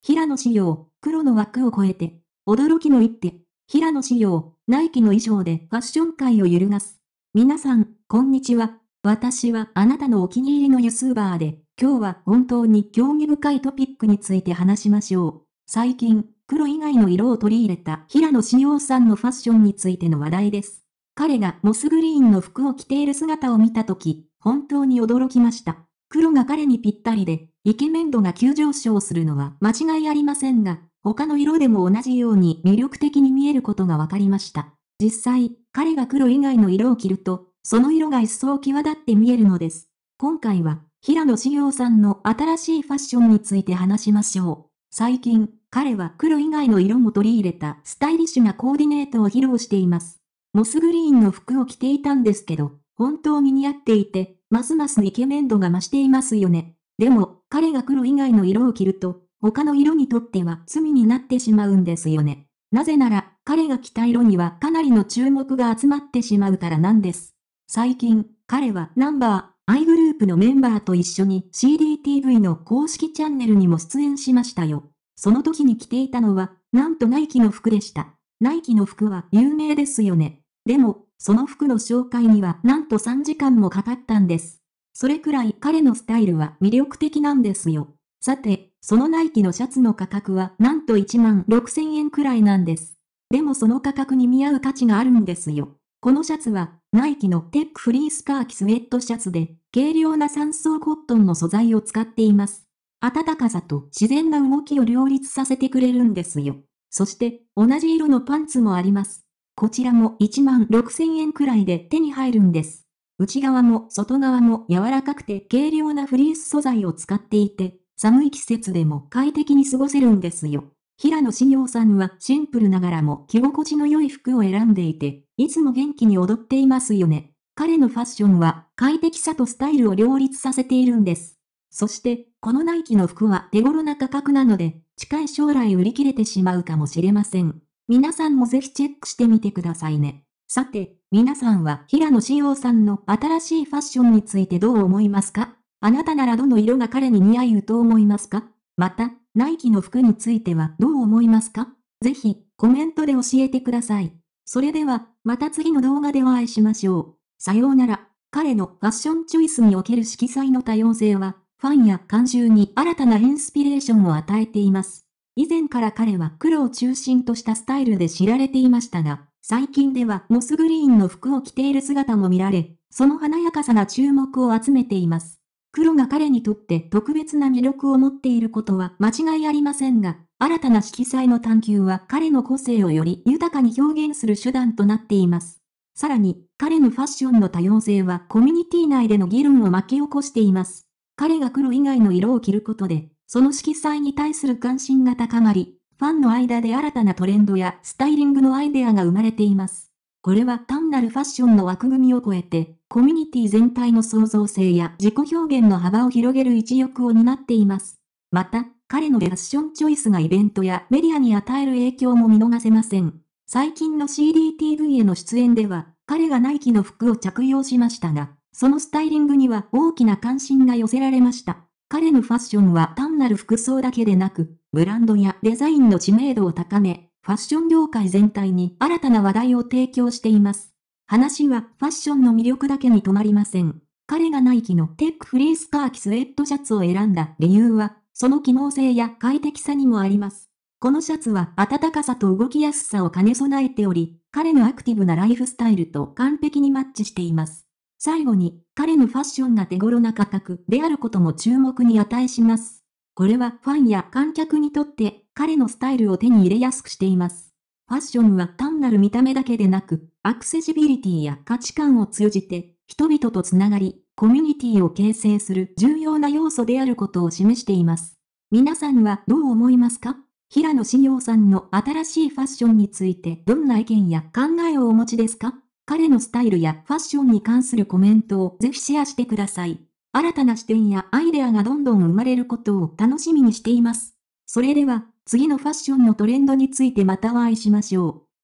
平野紫耀、黒の枠を超えて、驚きの一手。平野紫耀、ナイキの衣装でファッション界を揺るがす。皆さん、こんにちは。私はあなたのお気に入りのユスーバーで、今日は本当に興味深いトピックについて話しましょう。最近、黒以外の色を取り入れた平野紫耀さんのファッションについての話題です。彼がモスグリーンの服を着ている姿を見たとき、本当に驚きました。黒が彼にぴったりで、イケメン度が急上昇するのは間違いありませんが、他の色でも同じように魅力的に見えることが分かりました。実際、彼が黒以外の色を着ると、その色が一層際立って見えるのです。今回は、平野志耀さんの新しいファッションについて話しましょう。最近、彼は黒以外の色も取り入れたスタイリッシュなコーディネートを披露しています。モスグリーンの服を着ていたんですけど、本当に似合っていて、ますますイケメン度が増していますよね。でも、彼が黒以外の色を着ると、他の色にとっては罪になってしまうんですよね。なぜなら、彼が着た色にはかなりの注目が集まってしまうからなんです。最近、彼はナンバー、アイグループのメンバーと一緒に CDTV の公式チャンネルにも出演しましたよ。その時に着ていたのは、なんとナイキの服でした。ナイキの服は有名ですよね。でも、その服の紹介にはなんと3時間もかかったんです。それくらい彼のスタイルは魅力的なんですよ。さて、そのナイキのシャツの価格はなんと1万6000円くらいなんです。でもその価格に見合う価値があるんですよ。このシャツは、ナイキのテックフリースカーキスウェットシャツで、軽量な3層コットンの素材を使っています。暖かさと自然な動きを両立させてくれるんですよ。そして、同じ色のパンツもあります。こちらも1万6000円くらいで手に入るんです。内側も外側も柔らかくて軽量なフリース素材を使っていて、寒い季節でも快適に過ごせるんですよ。平野紫耀さんはシンプルながらも着心地の良い服を選んでいて、いつも元気に踊っていますよね。彼のファッションは快適さとスタイルを両立させているんです。そして、このナイキの服は手頃な価格なので、近い将来売り切れてしまうかもしれません。皆さんもぜひチェックしてみてくださいね。さて、皆さんは平野紫耀さんの新しいファッションについてどう思いますかあなたならどの色が彼に似合うと思いますかまた、ナイキの服についてはどう思いますかぜひ、コメントで教えてください。それでは、また次の動画でお会いしましょう。さようなら。彼のファッションチョイスにおける色彩の多様性は、ファンや観衆に新たなインスピレーションを与えています。以前から彼は黒を中心としたスタイルで知られていましたが、最近ではモスグリーンの服を着ている姿も見られ、その華やかさが注目を集めています。黒が彼にとって特別な魅力を持っていることは間違いありませんが、新たな色彩の探求は彼の個性をより豊かに表現する手段となっています。さらに、彼のファッションの多様性はコミュニティ内での議論を巻き起こしています。彼が黒以外の色を着ることで、その色彩に対する関心が高まり、ファンの間で新たなトレンドやスタイリングのアイデアが生まれています。これは単なるファッションの枠組みを超えて、コミュニティ全体の創造性や自己表現の幅を広げる一翼を担っています。また、彼のファッションチョイスがイベントやメディアに与える影響も見逃せません。最近の CDTV への出演では、彼がナイキの服を着用しましたが、そのスタイリングには大きな関心が寄せられました。彼のファッションは単なる服装だけでなく、ブランドやデザインの知名度を高め、ファッション業界全体に新たな話題を提供しています。話はファッションの魅力だけに止まりません。彼がナイキのテックフリースカーキスウェットシャツを選んだ理由は、その機能性や快適さにもあります。このシャツは暖かさと動きやすさを兼ね備えており、彼のアクティブなライフスタイルと完璧にマッチしています。最後に、彼のファッションが手頃な価格であることも注目に値します。これはファンや観客にとって彼のスタイルを手に入れやすくしています。ファッションは単なる見た目だけでなく、アクセシビリティや価値観を通じて、人々とつながり、コミュニティを形成する重要な要素であることを示しています。皆さんはどう思いますか平野紫耀さんの新しいファッションについてどんな意見や考えをお持ちですか彼のスタイルやファッションに関するコメントをぜひシェアしてください。新たな視点やアイデアがどんどん生まれることを楽しみにしています。それでは、次のファッションのトレンドについてまたお会いしましょう。